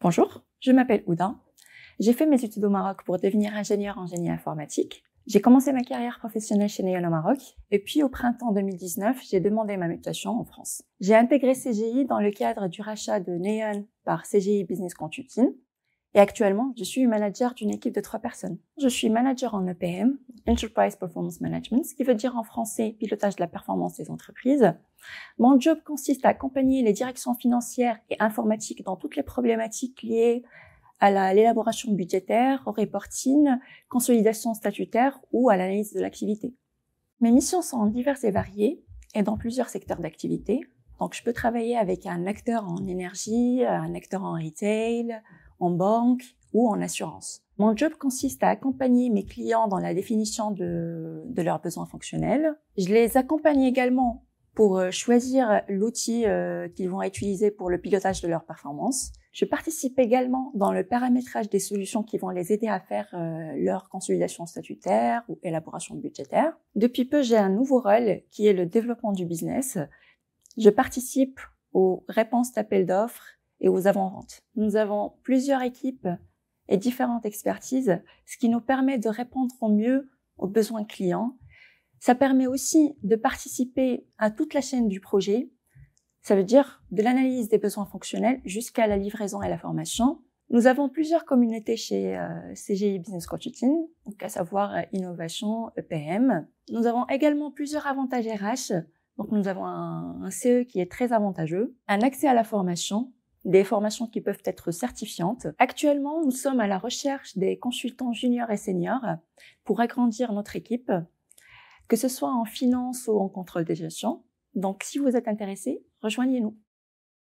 Bonjour, je m'appelle Oudin. J'ai fait mes études au Maroc pour devenir ingénieur en génie informatique. J'ai commencé ma carrière professionnelle chez Neon au Maroc et puis au printemps 2019, j'ai demandé ma mutation en France. J'ai intégré CGI dans le cadre du rachat de Neon par CGI Business Consulting. Et actuellement, je suis manager d'une équipe de trois personnes. Je suis manager en EPM, Enterprise Performance Management, ce qui veut dire en français pilotage de la performance des entreprises. Mon job consiste à accompagner les directions financières et informatiques dans toutes les problématiques liées à l'élaboration budgétaire, au reporting, consolidation statutaire ou à l'analyse de l'activité. Mes missions sont diverses et variées et dans plusieurs secteurs d'activité. Donc, je peux travailler avec un acteur en énergie, un acteur en retail, en banque ou en assurance. Mon job consiste à accompagner mes clients dans la définition de, leurs besoins fonctionnels. Je les accompagne également pour euh, choisir l'outil euh, qu'ils vont utiliser pour le pilotage de leurs performance. Je participe également dans le paramétrage des solutions qui vont les aider à faire euh, leur consolidation statutaire ou élaboration budgétaire. Depuis peu, j'ai un nouveau rôle qui est le développement du business. Je participe aux réponses d'appels d'offres et aux avant-ventes. Nous avons plusieurs équipes et différentes expertises, ce qui nous permet de répondre au mieux aux besoins clients. Ça permet aussi de participer à toute la chaîne du projet. Ça veut dire de l'analyse des besoins fonctionnels jusqu'à la livraison et la formation. Nous avons plusieurs communautés chez euh, CGI Business Consulting, à savoir euh, innovation, EPM. Nous avons également plusieurs avantages RH. Donc nous avons un CE qui est très avantageux, un accès à la formation des formations qui peuvent être certifiantes. Actuellement, nous sommes à la recherche des consultants juniors et seniors pour agrandir notre équipe, que ce soit en finance ou en contrôle des gestions. Donc, si vous êtes intéressé, rejoignez-nous.